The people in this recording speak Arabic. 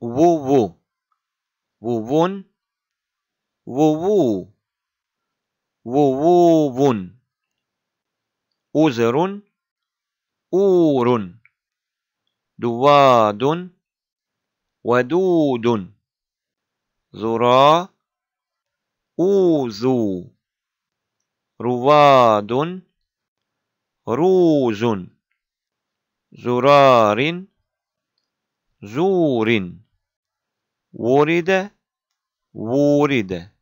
وو وو ووون وووون أزر أور دواد ودود زرا أوزو رواد روز زرار زور Voride, voride.